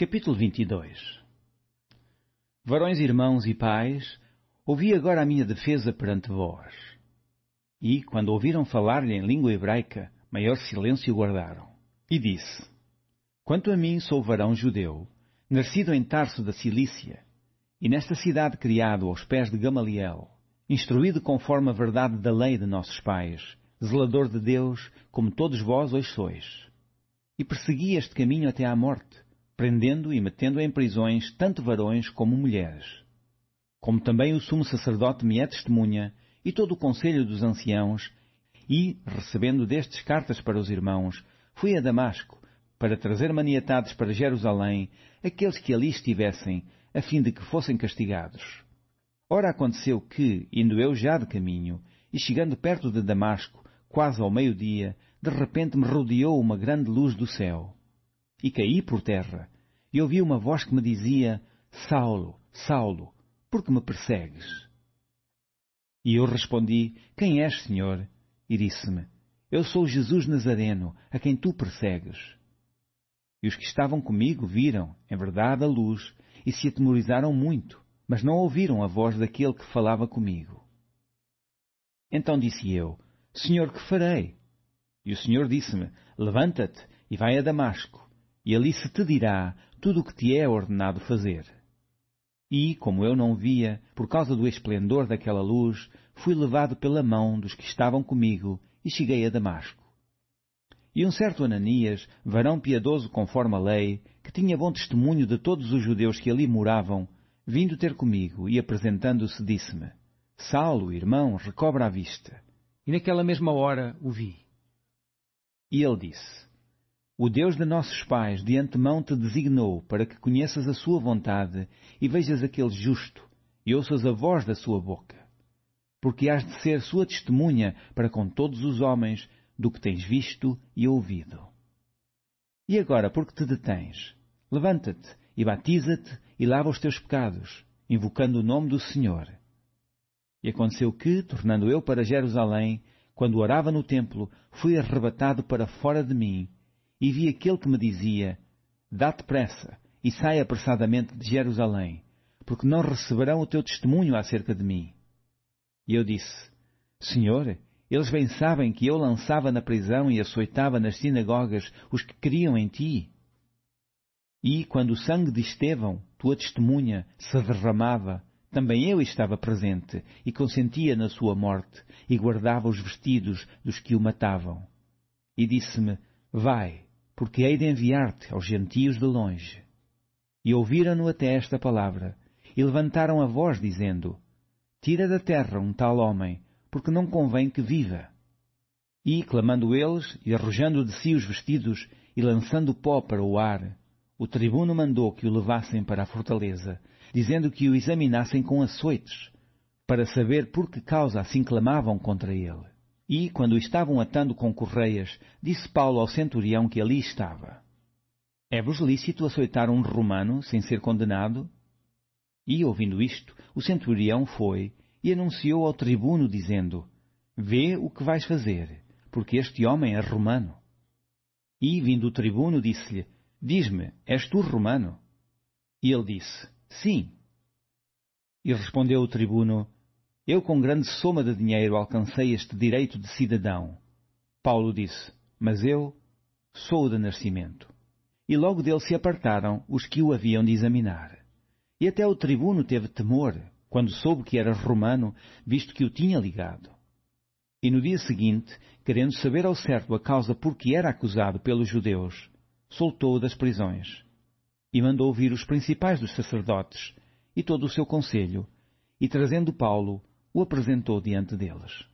Capítulo 22 Varões, irmãos e pais, ouvi agora a minha defesa perante vós. E, quando ouviram falar-lhe em língua hebraica, maior silêncio guardaram. E disse: Quanto a mim, sou varão judeu, nascido em Tarso da Cilícia, e nesta cidade criado aos pés de Gamaliel, instruído conforme a verdade da lei de nossos pais, zelador de Deus, como todos vós hoje sois. E persegui este caminho até à morte, prendendo e metendo em prisões tanto varões como mulheres. Como também o sumo sacerdote me é testemunha, e todo o conselho dos anciãos, e, recebendo destes cartas para os irmãos, fui a Damasco, para trazer maniatados para Jerusalém aqueles que ali estivessem, a fim de que fossem castigados. Ora aconteceu que, indo eu já de caminho, e chegando perto de Damasco, quase ao meio-dia, de repente me rodeou uma grande luz do céu e caí por terra. E ouvi uma voz que me dizia: Saulo, Saulo, por que me persegues? E eu respondi: Quem és, Senhor? E disse-me: Eu sou Jesus Nazareno, a quem tu persegues. E os que estavam comigo viram, em verdade, a luz e se atemorizaram muito, mas não ouviram a voz daquele que falava comigo. Então disse eu: Senhor, que farei? E o Senhor disse-me: Levanta-te e vai a Damasco e ali se te dirá tudo o que te é ordenado fazer. E, como eu não via, por causa do esplendor daquela luz, fui levado pela mão dos que estavam comigo e cheguei a Damasco. E um certo Ananias, varão piedoso conforme a lei, que tinha bom testemunho de todos os judeus que ali moravam, vindo ter comigo e apresentando-se, disse-me: Saulo, irmão, recobra a vista. E naquela mesma hora o vi. E ele disse: o Deus de nossos pais de antemão te designou para que conheças a sua vontade e vejas aquele justo e ouças a voz da sua boca. Porque hás de ser sua testemunha para com todos os homens do que tens visto e ouvido. E agora, por que te detens? Levanta-te e batiza-te e lava os teus pecados, invocando o nome do Senhor. E aconteceu que, tornando eu para Jerusalém, quando orava no templo, fui arrebatado para fora de mim e vi aquele que me dizia: Dá-te pressa e sai apressadamente de Jerusalém, porque não receberão o teu testemunho acerca de mim. E eu disse: Senhor, eles bem sabem que eu lançava na prisão e açoitava nas sinagogas os que criam em ti. E quando o sangue de Estevão, tua testemunha, se derramava, também eu estava presente e consentia na sua morte e guardava os vestidos dos que o matavam. E disse-me: Vai, porque hei de enviar-te aos gentios de longe. E ouviram-no até esta palavra, e levantaram a voz, dizendo, Tira da terra um tal homem, porque não convém que viva. E, clamando eles, e arrojando de si os vestidos, e lançando pó para o ar, o tribuno mandou que o levassem para a fortaleza, dizendo que o examinassem com açoites, para saber por que causa assim clamavam contra ele. E, quando estavam atando com correias, disse Paulo ao centurião que ali estava: É-vos lícito açoitar um romano sem ser condenado? E, ouvindo isto, o centurião foi e anunciou ao tribuno, dizendo: Vê o que vais fazer, porque este homem é romano. E, vindo o tribuno, disse-lhe: Diz-me, és tu romano? E ele disse: Sim. E respondeu o tribuno: eu, com grande soma de dinheiro, alcancei este direito de cidadão. Paulo disse: Mas eu sou o de nascimento. E logo dele se apartaram os que o haviam de examinar. E até o tribuno teve temor, quando soube que era romano, visto que o tinha ligado. E no dia seguinte, querendo saber ao certo a causa por que era acusado pelos judeus, soltou-o das prisões. E mandou vir os principais dos sacerdotes e todo o seu conselho, e trazendo Paulo, o apresentou diante deles.